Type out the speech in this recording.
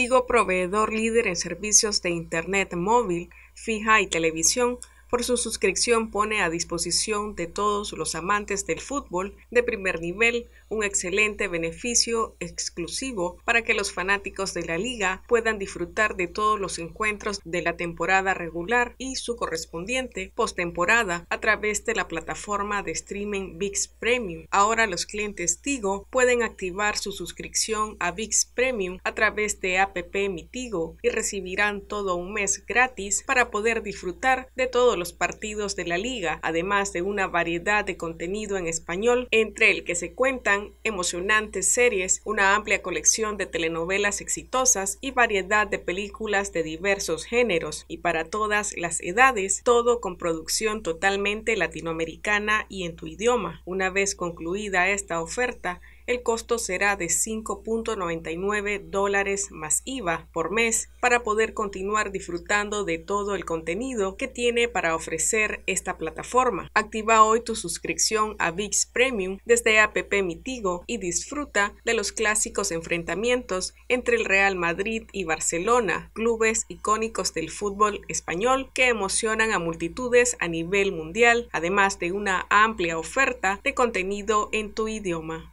Sigo proveedor líder en servicios de Internet móvil, fija y televisión, por su suscripción pone a disposición de todos los amantes del fútbol de primer nivel un excelente beneficio exclusivo para que los fanáticos de la liga puedan disfrutar de todos los encuentros de la temporada regular y su correspondiente postemporada a través de la plataforma de streaming VIX Premium. Ahora los clientes Tigo pueden activar su suscripción a VIX Premium a través de app Tigo y recibirán todo un mes gratis para poder disfrutar de todos los partidos de la liga, además de una variedad de contenido en español, entre el que se cuentan emocionantes series, una amplia colección de telenovelas exitosas y variedad de películas de diversos géneros y para todas las edades, todo con producción totalmente latinoamericana y en tu idioma. Una vez concluida esta oferta, el costo será de 5.99 dólares más IVA por mes para poder continuar disfrutando de todo el contenido que tiene para ofrecer esta plataforma. Activa hoy tu suscripción a VIX Premium desde APP Mitigo y disfruta de los clásicos enfrentamientos entre el Real Madrid y Barcelona, clubes icónicos del fútbol español que emocionan a multitudes a nivel mundial, además de una amplia oferta de contenido en tu idioma.